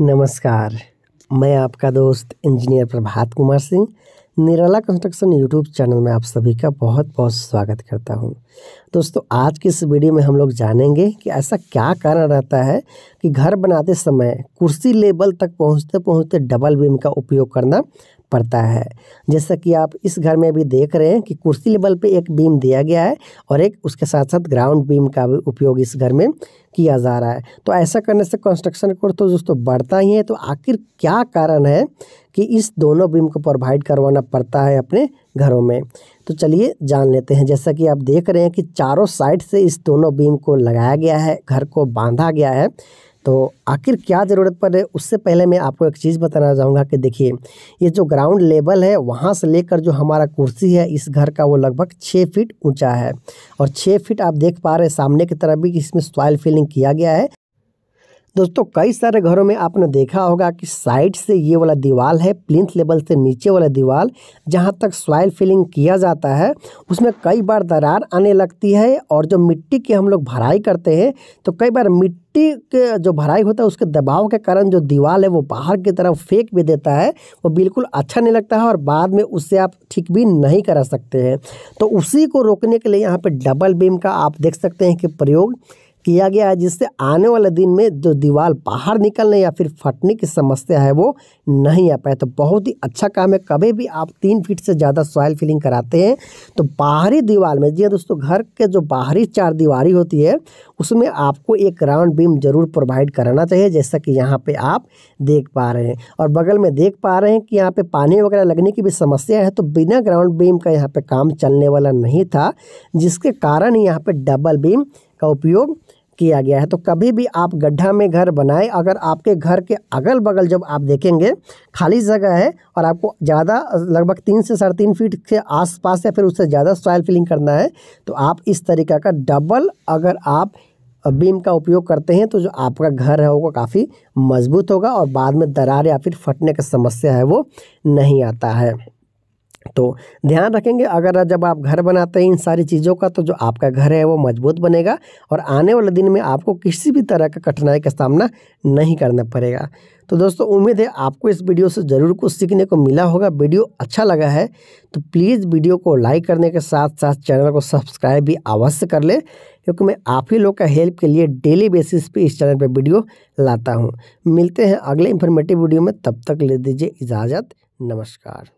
नमस्कार मैं आपका दोस्त engineer Prabhat Kumar Singh Nirala construction YouTube channel में आप सभी का बहुत बहुत स्वागत करता हूं दोस्तों आज की इस वीडियो में हम लोग जानेंगे कि ऐसा क्या कारण रहता है कि घर बनाते समय कुर्सी लेवल तक पहुंचते पहुंचते डबल बीम का उपयोग करना पड़ता है जैसा कि आप इस घर में भी देख रहे हैं कि कुर्सी लेवल पे एक बीम दिया गया है और एक उसके साथ साथ ग्राउंड बीम का भी उपयोग इस घर में किया जा रहा है तो ऐसा करने से कंस्ट्रक्शन को तो दोस्तों बढ़ता ही है तो आखिर क्या कारण है कि इस दोनों बीम को प्रोवाइड करवाना पड़ता है अपने घरों में तो चलिए जान लेते हैं जैसा कि आप देख रहे हैं कि चारों साइड से इस दोनों बीम को लगाया गया है घर को बांधा गया है तो आखिर क्या ज़रूरत पड़े है उससे पहले मैं आपको एक चीज़ बताना चाहूँगा कि देखिए ये जो ग्राउंड लेवल है वहाँ से लेकर जो हमारा कुर्सी है इस घर का वो लगभग छः फीट ऊंचा है और छः फीट आप देख पा रहे हैं सामने की तरफ भी इसमें सॉइल फिलिंग किया गया है दोस्तों कई सारे घरों में आपने देखा होगा कि साइड से ये वाला दीवार है प्लिंथ लेवल से नीचे वाला दीवार जहाँ तक सॉइल फिलिंग किया जाता है उसमें कई बार दरार आने लगती है और जो मिट्टी की हम लोग भराई करते हैं तो कई बार मिट्टी मिट्टी के जो भराई होता है उसके दबाव के कारण जो दीवार है वो बाहर की तरफ फेंक भी देता है वो बिल्कुल अच्छा नहीं लगता है और बाद में उससे आप ठीक भी नहीं करा सकते हैं तो उसी को रोकने के लिए यहाँ पर डबल बीम का आप देख सकते हैं कि प्रयोग किया गया है जिससे आने वाले दिन में जो दीवार बाहर निकलने या फिर फटने की समस्या है वो नहीं आ पाए तो बहुत ही अच्छा काम है कभी भी आप तीन फीट से ज़्यादा सॉयल फिलिंग कराते हैं तो बाहरी दीवार में जी हाँ दोस्तों घर के जो बाहरी चार दीवार होती है उसमें आपको एक राउंड बीम जरूर प्रोवाइड कराना चाहिए जैसा कि यहाँ पर आप देख पा रहे हैं और बगल में देख पा रहे हैं कि यहाँ पर पानी वगैरह लगने की भी समस्या है तो बिना ग्राउंड बीम का यहाँ पर काम चलने वाला नहीं था जिसके कारण यहाँ पर डबल बीम का उपयोग किया गया है तो कभी भी आप गड्ढा में घर बनाएं अगर आपके घर के अगल बगल जब आप देखेंगे खाली जगह है और आपको ज़्यादा लगभग तीन से साढ़े तीन फीट के आसपास या फिर उससे ज़्यादा सॉयल फिलिंग करना है तो आप इस तरीका का डबल अगर आप बीम का उपयोग करते हैं तो जो आपका घर है वो काफ़ी मजबूत होगा और बाद में दरार या फिर फटने का समस्या है वो नहीं आता है तो ध्यान रखेंगे अगर जब आप घर बनाते हैं इन सारी चीज़ों का तो जो आपका घर है वो मजबूत बनेगा और आने वाले दिन में आपको किसी भी तरह का कठिनाई का सामना नहीं करना पड़ेगा तो दोस्तों उम्मीद है आपको इस वीडियो से ज़रूर कुछ सीखने को मिला होगा वीडियो अच्छा लगा है तो प्लीज़ वीडियो को लाइक करने के साथ साथ चैनल को सब्सक्राइब भी अवश्य कर ले क्योंकि मैं आप ही लोग का हेल्प के लिए डेली बेसिस पे इस चैनल पे वीडियो लाता हूँ मिलते हैं अगले इन्फॉर्मेटिव वीडियो में तब तक ले दीजिए इजाज़त नमस्कार